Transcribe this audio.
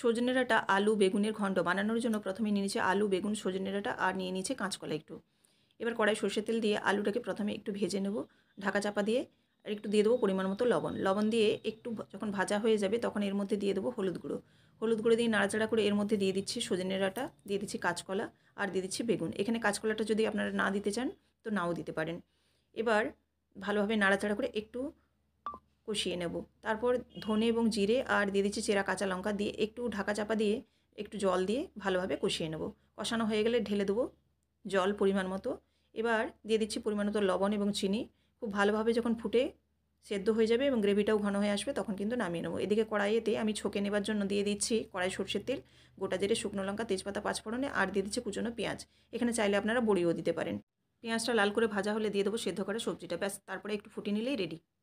সজনে ডাঁটা আলু বেগুনের ঘণ্ড বানানোর জন্য প্রথমে নিয়ে নিচ্ছে আলু বেগুন সজনে ডাঁটা আর নিয়ে নিয়েছে কাঁচকলা একটু এবার কড়াই সর্ষের তেল দিয়ে আলুটাকে প্রথমে একটু ভেজে নেব ঢাকা চাপা দিয়ে আর একটু দিয়ে দেবো পরিমাণ মতো লবণ লবণ দিয়ে একটু যখন ভাজা হয়ে যাবে তখন এর মধ্যে দিয়ে দেবো হলুদ গুঁড়ো হলুদ গুঁড়ো দিয়ে নাড়াচাড়া করে এর মধ্যে দিয়ে দিচ্ছি সজনে ডাঁটা দিয়ে দিচ্ছি কাঁচকলা আর দিয়ে দিচ্ছি বেগুন এখানে কাঁচকলাটা যদি আপনারা না দিতে চান তো নাও দিতে পারেন এবার ভালোভাবে নাড়াচাড়া করে একটু কষিয়ে নেব তারপর ধনে এবং জিরে আর দিয়ে দিচ্ছি চেরা কাঁচা লঙ্কা দিয়ে একটু ঢাকা চাপা দিয়ে একটু জল দিয়ে ভালোভাবে কষিয়ে নেব কষানো হয়ে গেলে ঢেলে দেবো জল পরিমাণ মতো এবার দিয়ে দিচ্ছি পরিমাণ মতো লবণ এবং চিনি খুব ভালোভাবে যখন ফুটে সেদ্ধ হয়ে যাবে এবং গ্রেভিটাও ঘন হয়ে আসবে তখন কিন্তু নামিয়ে নেবো এদিকে কড়াইয়েতে আমি ছকে নেবার জন্য দিয়ে দিচ্ছি কড়াই সর্ষের তেল গোটা জিরে শুকনো লঙ্কা তেজপাতা পাঁচফোড়নে আর দিয়ে দিচ্ছি কুচনো পেঁয়াজ এখানে চাইলে আপনারা বড়িও দিতে পারেন পেঁয়াজটা লাল করে ভাজা হলে দিয়ে দেবো সেদ্ধ করা সবজিটা ব্যাস তারপরে একটু ফুটিয়ে নিলেই রেডি